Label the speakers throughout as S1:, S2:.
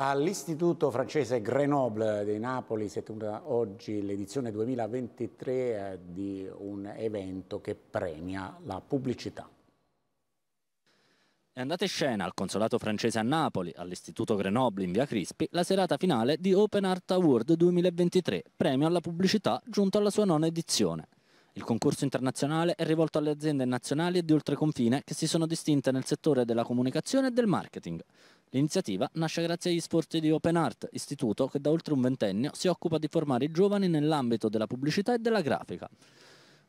S1: All'Istituto francese Grenoble di Napoli si è tenuta oggi l'edizione 2023 eh, di un evento che premia la pubblicità. È andata in scena al Consolato francese a Napoli, all'Istituto Grenoble in via Crispi, la serata finale di Open Art Award 2023, premio alla pubblicità giunto alla sua nona edizione. Il concorso internazionale è rivolto alle aziende nazionali e di oltreconfine che si sono distinte nel settore della comunicazione e del marketing. L'iniziativa nasce grazie agli sforzi di Open Art, istituto che da oltre un ventennio si occupa di formare i giovani nell'ambito della pubblicità e della grafica.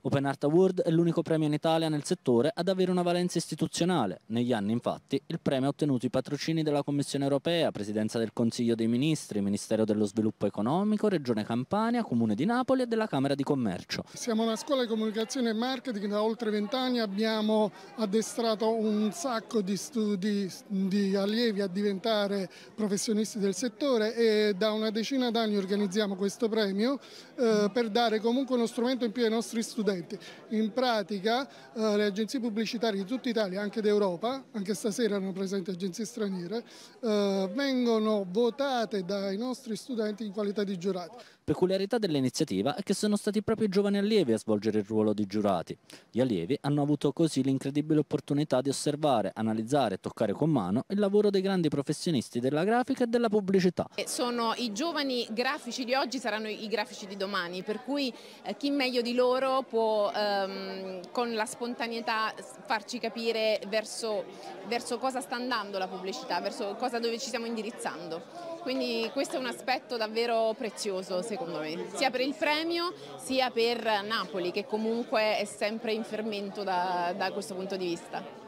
S1: Open Art Award è l'unico premio in Italia nel settore ad avere una valenza istituzionale. Negli anni, infatti, il premio ha ottenuto i patrocini della Commissione europea, Presidenza del Consiglio dei Ministri, Ministero dello Sviluppo Economico, Regione Campania, Comune di Napoli e della Camera di Commercio.
S2: Siamo una scuola di comunicazione e marketing da oltre vent'anni, abbiamo addestrato un sacco di, studi, di allievi a diventare professionisti del settore e da una decina d'anni organizziamo questo premio eh, per dare comunque uno strumento in più ai nostri studenti studenti. In pratica eh, le agenzie pubblicitarie di tutta Italia, anche d'Europa, anche stasera erano presenti agenzie straniere, eh, vengono votate dai nostri studenti in qualità di giurati.
S1: Peculiarità dell'iniziativa è che sono stati proprio i giovani allievi a svolgere il ruolo di giurati. Gli allievi hanno avuto così l'incredibile opportunità di osservare, analizzare e toccare con mano il lavoro dei grandi professionisti della grafica e della pubblicità.
S3: Sono i giovani grafici di oggi, saranno i grafici di domani, per cui eh, chi meglio di loro può può ehm, con la spontaneità farci capire verso, verso, cosa sta andando la pubblicità, verso cosa dove ci stiamo indirizzando. Quindi questo è un aspetto davvero prezioso secondo me, sia per il premio sia per Napoli che comunque è sempre in fermento da, da questo punto di vista.